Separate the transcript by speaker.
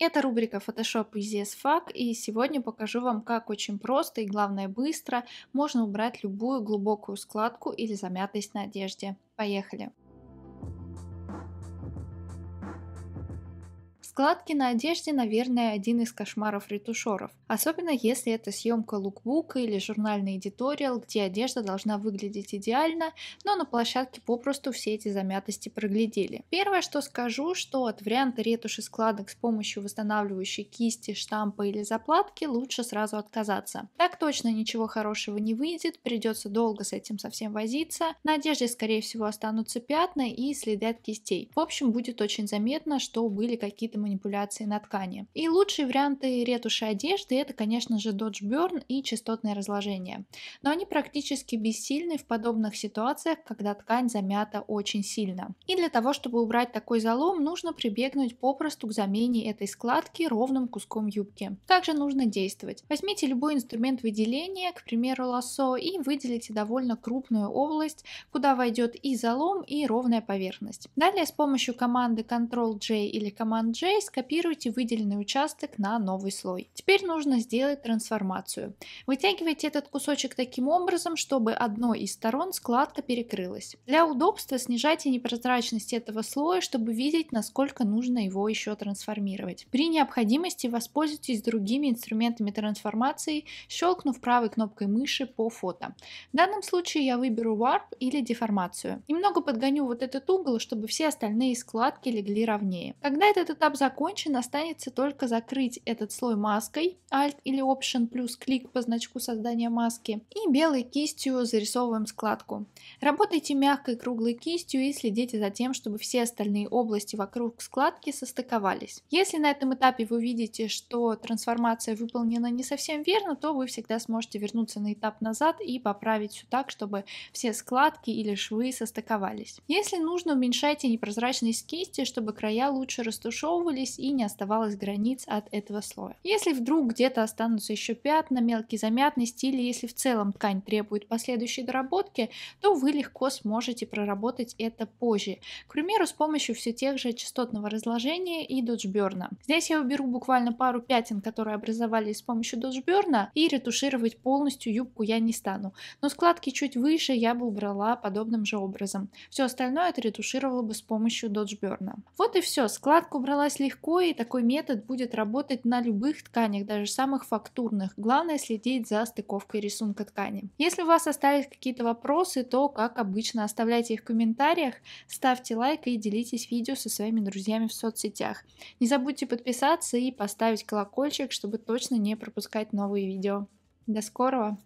Speaker 1: Это рубрика Photoshop Easy as Fuck, и сегодня покажу вам, как очень просто и, главное, быстро можно убрать любую глубокую складку или замятость на одежде. Поехали! Складки на одежде, наверное, один из кошмаров ретушеров, особенно если это съемка лукбука или журнальный эдиториал, где одежда должна выглядеть идеально, но на площадке попросту все эти замятости проглядели. Первое, что скажу, что от варианта ретуши складок с помощью восстанавливающей кисти, штампа или заплатки лучше сразу отказаться. Так точно ничего хорошего не выйдет, придется долго с этим совсем возиться, на одежде скорее всего останутся пятна и следы от кистей. В общем, будет очень заметно, что были какие-то манипуляции на ткани. И лучшие варианты ретуши одежды это, конечно же, Dodge Burn и частотное разложение. Но они практически бессильны в подобных ситуациях, когда ткань замята очень сильно. И для того, чтобы убрать такой залом, нужно прибегнуть попросту к замене этой складки ровным куском юбки. Как же нужно действовать? Возьмите любой инструмент выделения, к примеру лассо, и выделите довольно крупную область, куда войдет и залом, и ровная поверхность. Далее с помощью команды Ctrl-J или Command-J рублей, скопируйте выделенный участок на новый слой. Теперь нужно сделать трансформацию. Вытягивайте этот кусочек таким образом, чтобы одной из сторон складка перекрылась. Для удобства снижайте непрозрачность этого слоя, чтобы видеть, насколько нужно его еще трансформировать. При необходимости воспользуйтесь другими инструментами трансформации, щелкнув правой кнопкой мыши по фото. В данном случае я выберу Warp или деформацию. Немного подгоню вот этот угол, чтобы все остальные складки легли ровнее. Когда этот этап закончится, закончен, останется только закрыть этот слой маской Alt или Option плюс клик по значку создания маски и белой кистью зарисовываем складку. Работайте мягкой круглой кистью и следите за тем, чтобы все остальные области вокруг складки состыковались. Если на этом этапе вы видите, что трансформация выполнена не совсем верно, то вы всегда сможете вернуться на этап назад и поправить все так, чтобы все складки или швы состыковались. Если нужно, уменьшайте непрозрачность кисти, чтобы края лучше растушевывались образовывались и не оставалось границ от этого слоя. Если вдруг где-то останутся еще пятна, мелкие замятность или если в целом ткань требует последующей доработки, то вы легко сможете проработать это позже. К примеру, с помощью все тех же частотного разложения и доджберна. Здесь я уберу буквально пару пятен, которые образовались с помощью доджберна, и ретушировать полностью юбку я не стану. Но складки чуть выше я бы убрала подобным же образом. Все остальное отретушировала бы с помощью доджберна. Вот и все, складка убралась легко, и такой метод будет работать на любых тканях, даже самых фактурных. Главное следить за стыковкой рисунка ткани. Если у вас остались какие-то вопросы, то, как обычно, оставляйте их в комментариях, ставьте лайк и делитесь видео со своими друзьями в соцсетях. Не забудьте подписаться и поставить колокольчик, чтобы точно не пропускать новые видео. До скорого!